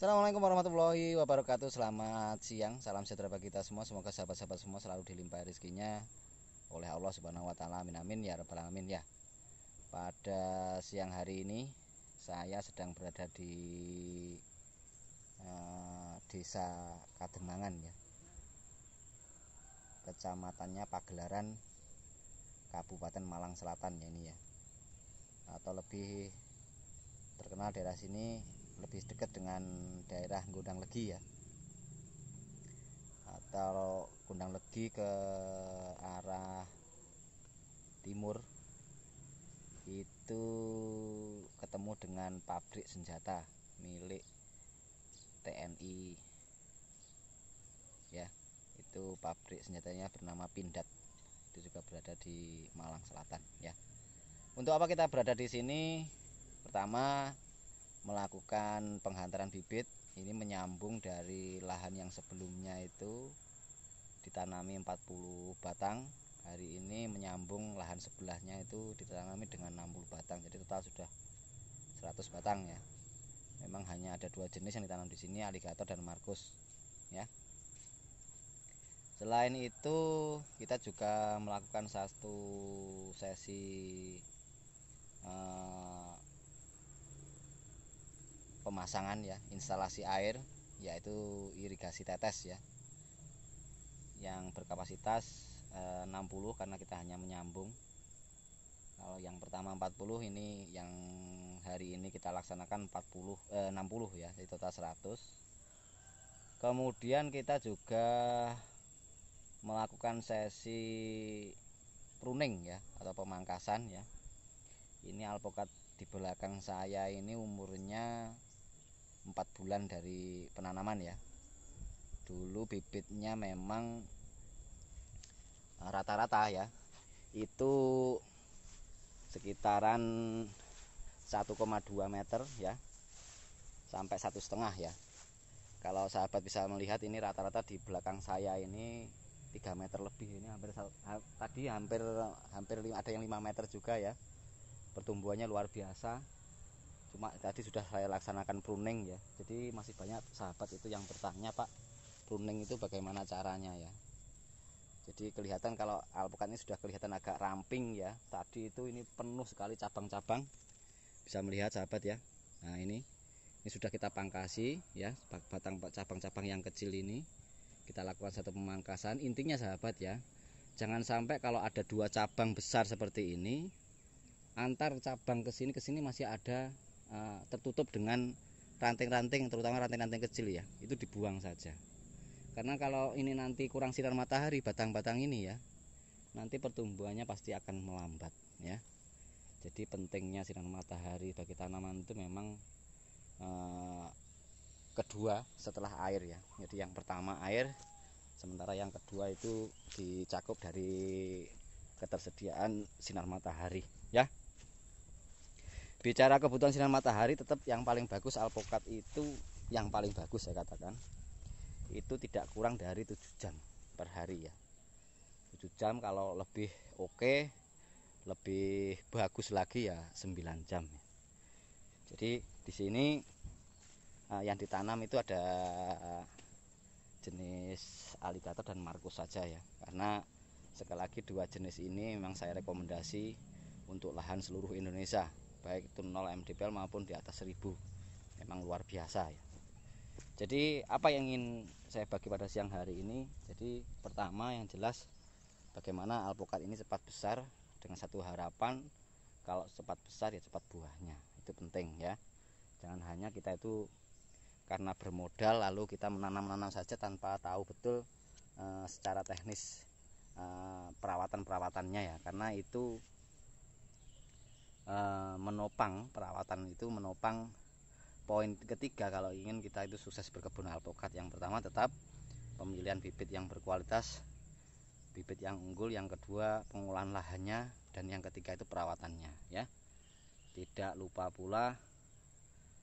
Assalamualaikum warahmatullahi wabarakatuh Selamat siang, salam sejahtera bagi kita semua Semoga sahabat-sahabat semua selalu dilimpahi rezekinya Oleh Allah subhanahu wa ta'ala Amin amin ya rabbal alamin ya Pada siang hari ini Saya sedang berada di uh, Desa Kademangan ya Kecamatannya Pagelaran Kabupaten Malang Selatan ya ini ya Atau lebih terkenal daerah sini lebih dekat dengan daerah Gundang Legi ya atau Gundang Legi ke arah timur itu ketemu dengan pabrik senjata milik TNI ya itu pabrik senjatanya bernama Pindad itu juga berada di Malang Selatan ya untuk apa kita berada di sini pertama melakukan penghantaran bibit ini menyambung dari lahan yang sebelumnya itu ditanami 40 batang hari ini menyambung lahan sebelahnya itu ditanami dengan 60 batang jadi total sudah 100 batang ya memang hanya ada dua jenis yang ditanam di sini alligator dan markus ya selain itu kita juga melakukan satu sesi eh, pemasangan ya instalasi air yaitu irigasi tetes ya yang berkapasitas 60 eh, karena kita hanya menyambung kalau yang pertama 40 ini yang hari ini kita laksanakan 40 eh, 60 ya di total 100 kemudian kita juga melakukan sesi pruning ya atau pemangkasan ya ini alpukat di belakang saya ini umurnya empat bulan dari penanaman ya dulu bibitnya memang eh, rata-rata ya itu sekitaran 1,2 meter ya sampai satu setengah ya kalau sahabat bisa melihat ini rata-rata di belakang saya ini 3 meter lebih ini hampir ha, tadi hampir hampir ada yang 5 meter juga ya pertumbuhannya luar biasa cuma tadi sudah saya laksanakan pruning ya jadi masih banyak sahabat itu yang bertanya pak pruning itu bagaimana caranya ya jadi kelihatan kalau alpukat ini sudah kelihatan agak ramping ya tadi itu ini penuh sekali cabang-cabang bisa melihat sahabat ya nah ini ini sudah kita pangkasi ya batang cabang-cabang yang kecil ini kita lakukan satu pemangkasan intinya sahabat ya jangan sampai kalau ada dua cabang besar seperti ini antar cabang ke sini ke sini masih ada Eh, tertutup dengan ranting-ranting terutama ranting-ranting kecil ya itu dibuang saja karena kalau ini nanti kurang sinar matahari batang-batang ini ya nanti pertumbuhannya pasti akan melambat ya jadi pentingnya sinar matahari bagi tanaman itu memang uh, kedua setelah air ya jadi yang pertama air sementara yang kedua itu dicakup dari ketersediaan sinar matahari ya bicara kebutuhan sinar matahari tetap yang paling bagus alpukat itu yang paling bagus saya katakan itu tidak kurang dari 7 jam per hari ya 7 jam kalau lebih oke lebih bagus lagi ya 9 jam ya. jadi di sini eh, yang ditanam itu ada eh, jenis alligator dan markus saja ya karena sekali lagi dua jenis ini memang saya rekomendasi untuk lahan seluruh Indonesia baik itu 0 mdpl maupun di atas 1000 memang luar biasa ya jadi apa yang ingin saya bagi pada siang hari ini jadi pertama yang jelas bagaimana alpukat ini cepat besar dengan satu harapan kalau cepat besar ya cepat buahnya itu penting ya jangan hanya kita itu karena bermodal lalu kita menanam-nanam saja tanpa tahu betul e, secara teknis e, perawatan-perawatannya ya karena itu Eh, menopang perawatan itu menopang poin ketiga kalau ingin kita itu sukses berkebun alpukat yang pertama tetap pemilihan bibit yang berkualitas bibit yang unggul yang kedua pengolahan lahannya dan yang ketiga itu perawatannya ya tidak lupa pula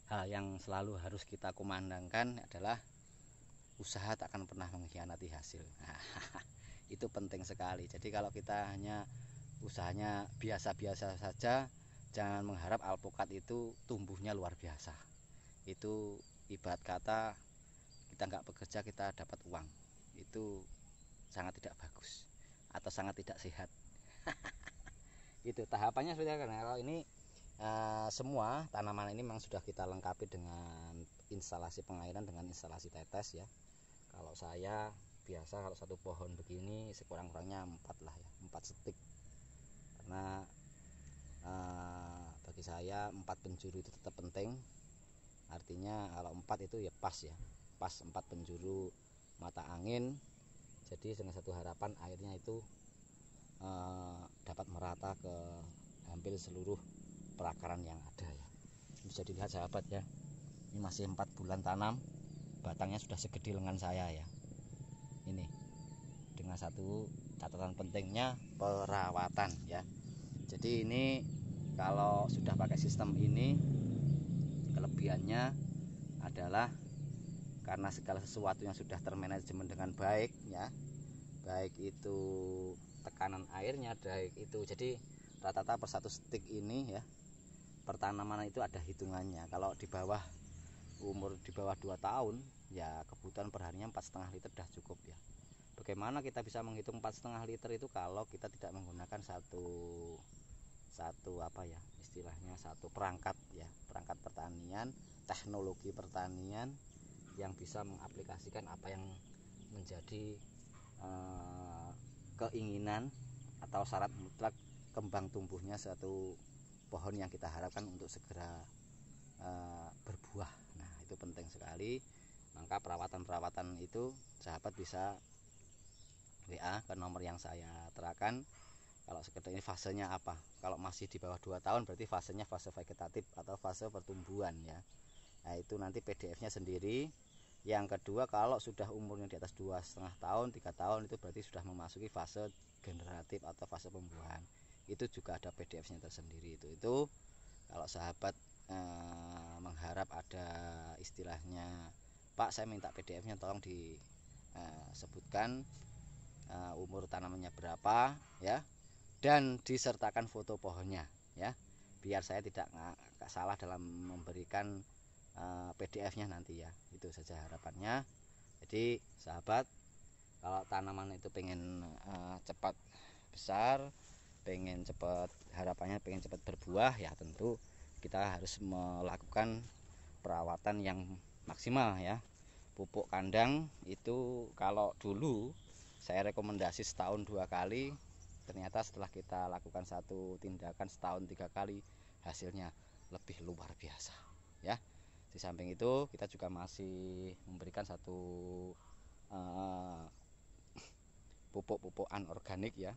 hal yang selalu harus kita kumandangkan adalah usaha tak akan pernah mengkhianati hasil nah, itu penting sekali jadi kalau kita hanya usahanya biasa-biasa saja jangan mengharap alpukat itu tumbuhnya luar biasa itu ibarat kata kita nggak bekerja kita dapat uang itu sangat tidak bagus atau sangat tidak sehat itu tahapannya sudah karena kalau ini uh, semua tanaman ini memang sudah kita lengkapi dengan instalasi pengairan dengan instalasi tetes ya kalau saya biasa kalau satu pohon begini sekurang-kurangnya empat lah ya empat stik karena Ah, bagi saya empat penjuru itu tetap penting artinya kalau empat itu ya pas ya pas empat penjuru mata angin jadi dengan satu harapan airnya itu eh, dapat merata ke hampir seluruh perakaran yang ada ya bisa dilihat sahabat ya ini masih empat bulan tanam batangnya sudah segede lengan saya ya ini dengan satu catatan pentingnya perawatan ya jadi ini kalau sudah pakai sistem ini kelebihannya adalah karena segala sesuatu yang sudah termanajemen dengan baik ya baik itu tekanan airnya baik itu jadi rata-rata per satu stick ini ya pertanaman itu ada hitungannya kalau di bawah umur di bawah 2 tahun ya kebutuhan perharinya empat setengah liter sudah cukup ya bagaimana kita bisa menghitung empat setengah liter itu kalau kita tidak menggunakan satu satu apa ya istilahnya satu perangkat ya perangkat pertanian teknologi pertanian yang bisa mengaplikasikan apa yang menjadi eh, keinginan atau syarat mutlak kembang tumbuhnya satu pohon yang kita harapkan untuk segera eh, berbuah nah itu penting sekali maka perawatan-perawatan itu sahabat bisa WA ke nomor yang saya terakan kalau sekedar ini fasenya apa kalau masih di bawah 2 tahun berarti fasenya fase vegetatif atau fase pertumbuhan ya nah itu nanti pdf nya sendiri yang kedua kalau sudah umurnya di atas dua setengah tahun tiga tahun itu berarti sudah memasuki fase generatif atau fase pembuahan itu juga ada pdf nya tersendiri itu itu kalau sahabat eh, mengharap ada istilahnya Pak saya minta pdf nya tolong disebutkan eh, eh, umur tanamannya berapa ya dan disertakan foto pohonnya ya biar saya tidak nggak salah dalam memberikan uh, eh, PDF-nya nanti ya itu saja harapannya jadi sahabat kalau tanaman itu pengen uh, cepat besar pengen cepat harapannya pengen cepat berbuah ya tentu kita harus melakukan perawatan yang maksimal ya pupuk kandang itu kalau dulu saya rekomendasi setahun dua kali ternyata setelah kita lakukan satu tindakan setahun tiga kali hasilnya lebih luar biasa ya di samping itu kita juga masih memberikan satu uh, eh, pupuk-pupuk anorganik ya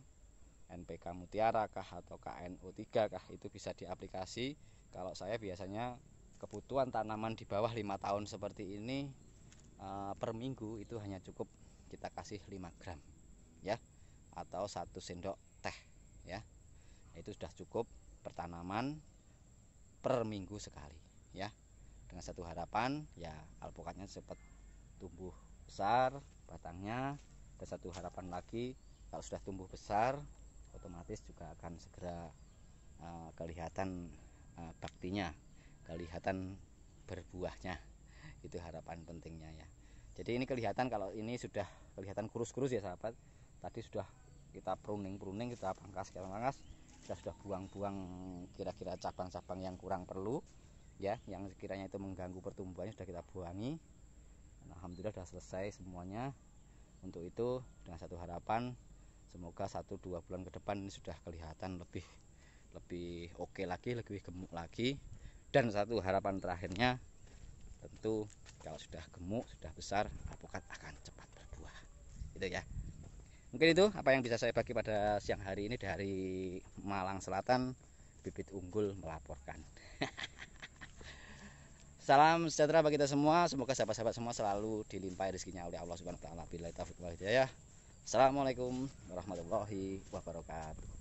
NPK mutiara kah atau KNO3 kah itu bisa diaplikasi kalau saya biasanya kebutuhan tanaman di bawah lima tahun seperti ini uh, per minggu itu hanya cukup kita kasih 5 gram atau satu sendok teh ya itu sudah cukup pertanaman per minggu sekali ya dengan satu harapan ya alpukatnya cepat tumbuh besar batangnya dan satu harapan lagi kalau sudah tumbuh besar otomatis juga akan segera uh, kelihatan uh, baktinya kelihatan berbuahnya itu harapan pentingnya ya jadi ini kelihatan kalau ini sudah kelihatan kurus-kurus ya sahabat tadi sudah kita pruning-pruning kita pangkas kita pangkas kita sudah buang-buang kira-kira cabang-cabang yang kurang perlu ya yang sekiranya itu mengganggu pertumbuhannya sudah kita buangi nah, Alhamdulillah sudah selesai semuanya untuk itu dengan satu harapan semoga satu dua bulan ke depan ini sudah kelihatan lebih lebih oke lagi lebih gemuk lagi dan satu harapan terakhirnya tentu kalau sudah gemuk sudah besar apokat akan cepat berbuah gitu ya Mungkin itu apa yang bisa saya bagi pada siang hari ini dari Malang Selatan, bibit unggul melaporkan. Salam sejahtera bagi kita semua. Semoga sahabat-sahabat semua selalu dilimpahi rezekinya oleh Allah Subhanahu wa taala. Billahi wal Assalamualaikum warahmatullahi wabarakatuh.